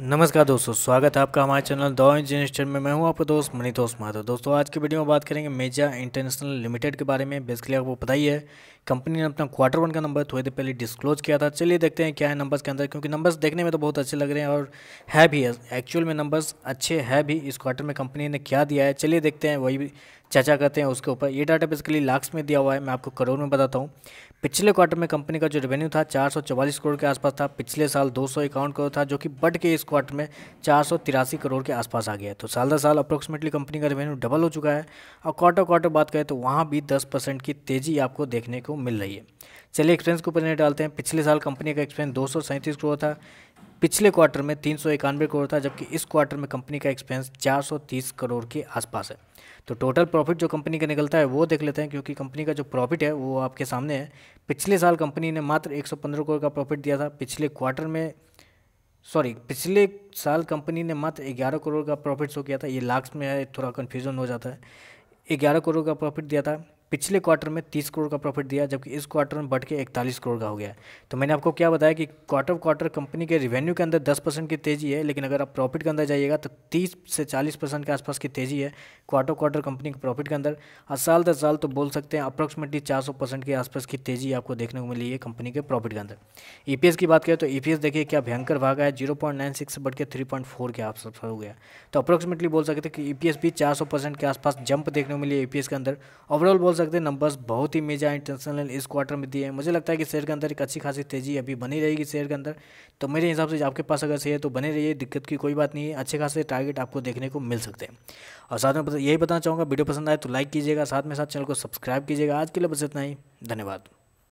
नमस्कार दोस्तों स्वागत है आपका हमारे चैनल दो इंजीनियर में मैं हूं आपका दोस्त मनीतोष माधव दोस्तों आज की वीडियो में बात करेंगे मेजा इंटरनेशनल लिमिटेड के बारे में बेसिकली आपको पता ही है कंपनी ने अपना क्वार्टर वन का नंबर थोड़ी देर पहले डिस्क्लोज किया था चलिए देखते हैं क्या है नंबर्स के अंदर क्योंकि नंबर्स देखने में तो बहुत अच्छे लग रहे हैं और है भी एक्चुअल में नंबर्स अच्छे है भी इस क्वार्टर में कंपनी ने क्या दिया है चलिए देखते हैं वही चर्चा करते हैं उसके ऊपर ये डाटा बेसिकली लाख्स में दिया हुआ है मैं आपको करोड़ में बताता हूँ पिछले क्वार्टर में कंपनी का जो रेवेन्यू था चार करोड़ के आसपास था पिछले साल दो करोड़ था जो कि बढ़ के इस क्वार्टर में चार करोड़ के आसपास आ गया है तो साल दर साल अप्रोक्सीमेटली कंपनी का रेवेन्यू डबल हो चुका है और क्वार्टर क्वार्टर बात करें तो वहाँ भी दस की तेज़ी आपको देखने को मिल रही है चलिए एक्सपेंस के ऊपर नहीं डालते हैं पिछले साल कंपनी का एक्सपेंस दो करोड़ था पिछले क्वार्टर में तीन करोड़ था जबकि इस क्वार्टर में कंपनी का एक्सपेंस 430 करोड़ के आसपास है तो टोटल प्रॉफिट जो कंपनी का निकलता है वो देख लेते हैं क्योंकि कंपनी का जो प्रॉफिट है वो आपके सामने है पिछले साल कंपनी ने मात्र 115 करोड़ का प्रॉफिट दिया था पिछले क्वार्टर में सॉरी पिछले साल कंपनी ने मात्र ग्यारह करोड़ का प्रॉफिट शो किया था ये लाख में है थोड़ा कन्फ्यूज़न हो जाता है ग्यारह करोड़ का प्रॉफिट दिया था पिछले क्वार्टर में 30 करोड़ का प्रॉफिट दिया जबकि इस क्वार्टर में बढ़ के इकतालीस करोड़ का हो गया तो मैंने आपको क्या बताया कि क्वार्टर क्वार्टर कंपनी के रेवेन्यू के अंदर 10 परसेंट की तेज़ी है लेकिन अगर आप प्रॉफिट के अंदर जाइएगा तो 30 से 40 परसेंट के आसपास की तेज़ी है क्वार्टर क्वार्टर कंपनी के प्रॉफिट के अंदर और साल दस साल तो बोल सकते हैं अप्रॉक्सीमेटली चार परसेंट के आसपास की तेज़ी आपको देखने को मिली है कंपनी के प्रॉफिट के अंदर ई e की बात करें तो ई e देखिए क्या भयंकर भागा है जीरो से बढ़ के थ्री के आसपास हो गया तो अप्रॉक्सीमेटली बोल सकते हैं कि ई e भी चार के आसपास जंप देखने को मिली है ई के अंदर ओवरऑल बोल सकते हैं नंबर्स बहुत ही मेजर इंटरनेशनल इस क्वार्टर में दिए हैं मुझे लगता है कि शेयर के अंदर एक अच्छी खासी तेजी अभी बनी रहेगी शेयर के अंदर तो मेरे हिसाब से आपके पास अगर शेयर तो बने रहिए दिक्कत की कोई बात नहीं है अच्छे खासे टारगेट आपको देखने को मिल सकते हैं और साथ में यही बताना चाहूँगा वीडियो पसंद आए तो लाइक कीजिएगा साथ में साथ चैनल को सब्सक्राइब कीजिएगा आज के लिए बस इतना ही धन्यवाद